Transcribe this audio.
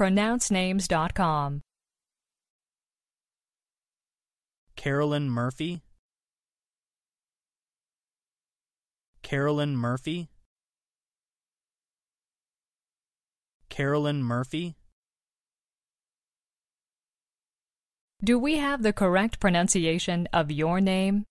pronouncenames.com. Carolyn Murphy Carolyn Murphy Carolyn Murphy Do we have the correct pronunciation of your name?